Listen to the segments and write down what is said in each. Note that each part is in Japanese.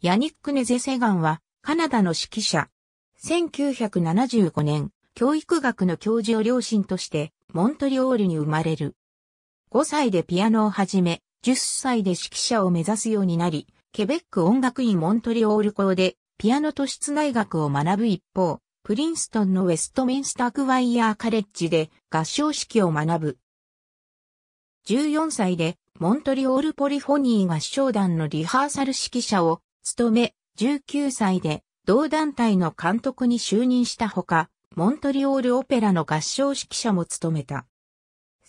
ヤニック・ネゼセガンは、カナダの指揮者。1975年、教育学の教授を両親として、モントリオールに生まれる。5歳でピアノを始め、10歳で指揮者を目指すようになり、ケベック音楽院モントリオール校で、ピアノと室内楽を学ぶ一方、プリンストンのウェストミンスタークワイヤーカレッジで合唱式を学ぶ。14歳でモントリオールポリフォニー合唱団のリハーサル指揮者を務め、19歳で同団体の監督に就任したほか、モントリオールオペラの合唱指揮者も務めた。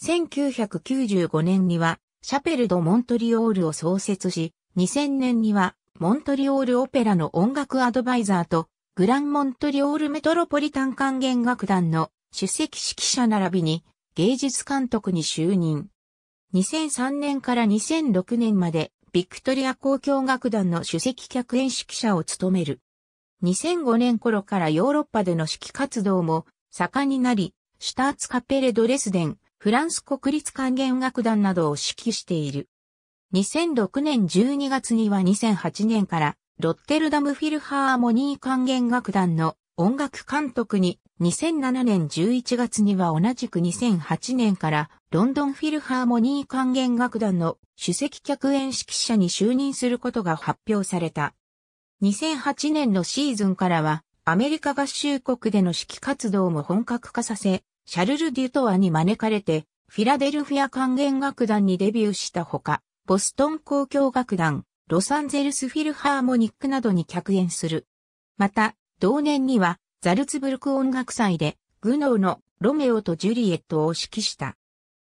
1995年には、シャペル・ド・モントリオールを創設し、2000年には、モントリオールオペラの音楽アドバイザーと、グランモントリオールメトロポリタン管弦楽団の首席指揮者並びに芸術監督に就任。2003年から2006年までビクトリア交響楽団の首席客演指揮者を務める。2005年頃からヨーロッパでの指揮活動も盛んになり、シュターツカペレドレスデン、フランス国立管弦楽団などを指揮している。2006年12月には2008年からロッテルダムフィルハーモニー管弦楽団の音楽監督に2007年11月には同じく2008年からロンドンフィルハーモニー管弦楽団の主席客演指揮者に就任することが発表された。2008年のシーズンからはアメリカ合衆国での指揮活動も本格化させ、シャルル・デュトアに招かれてフィラデルフィア管弦楽団にデビューしたほか、ボストン公共楽団、ロサンゼルスフィルハーモニックなどに客演する。また、同年にはザルツブルク音楽祭でグノーのロメオとジュリエットを指揮した。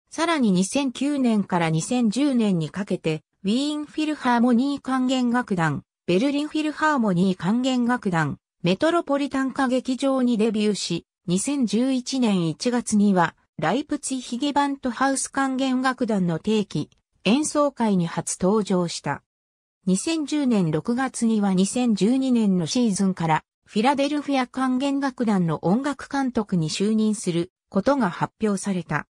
さらに2009年から2010年にかけてウィーンフィルハーモニー管弦楽団、ベルリンフィルハーモニー管弦楽団、メトロポリタン歌劇場にデビューし、2011年1月には、ライプツィヒゲバントハウス管弦楽団の定期、演奏会に初登場した。2010年6月には2012年のシーズンからフィラデルフィア管弦楽団の音楽監督に就任することが発表された。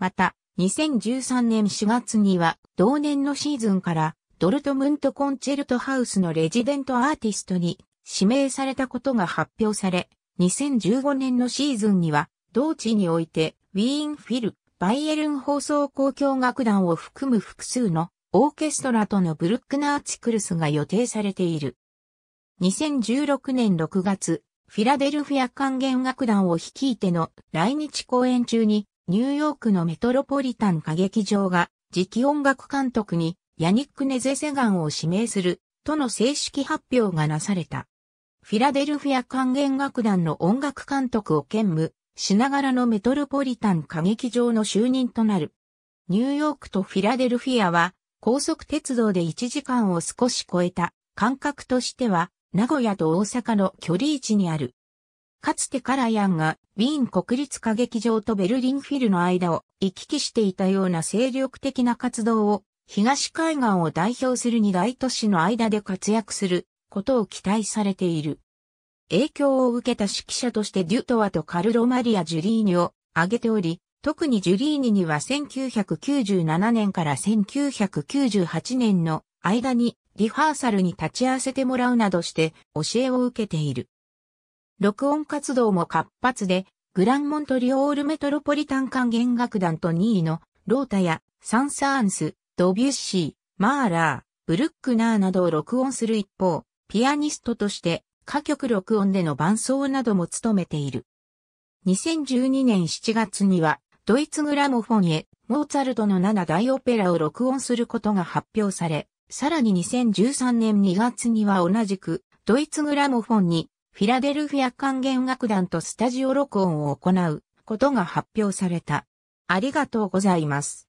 また、2013年4月には同年のシーズンからドルトムントコンチェルトハウスのレジデントアーティストに指名されたことが発表され、2015年のシーズンには同地においてウィーンフィル、バイエルン放送交響楽団を含む複数のオーケストラとのブルックナーチクルスが予定されている。2016年6月、フィラデルフィア管弦楽団を率いての来日公演中に、ニューヨークのメトロポリタン歌劇場が、次期音楽監督にヤニック・ネゼセガンを指名する、との正式発表がなされた。フィラデルフィア管弦楽団の音楽監督を兼務しながらのメトロポリタン歌劇場の就任となる。ニューヨークとフィラデルフィアは高速鉄道で1時間を少し超えた感覚としては名古屋と大阪の距離位置にある。かつてカラヤンがウィーン国立歌劇場とベルリンフィルの間を行き来していたような精力的な活動を東海岸を代表する二大都市の間で活躍することを期待されている。影響を受けた指揮者としてデュトワとカルロ・マリア・ジュリーニを挙げており、特にジュリーニには1997年から1998年の間にリハーサルに立ち会わせてもらうなどして教えを受けている。録音活動も活発で、グランモントリオールメトロポリタン管弦楽団と2位のロータやサンサーンス、ドビュッシー、マーラー、ブルックナーなどを録音する一方、ピアニストとして歌曲録音での伴奏なども務めている。2012年7月には、ドイツグラモフォンへ、モーツァルトの7大オペラを録音することが発表され、さらに2013年2月には同じく、ドイツグラモフォンに、フィラデルフィア管弦楽団とスタジオ録音を行うことが発表された。ありがとうございます。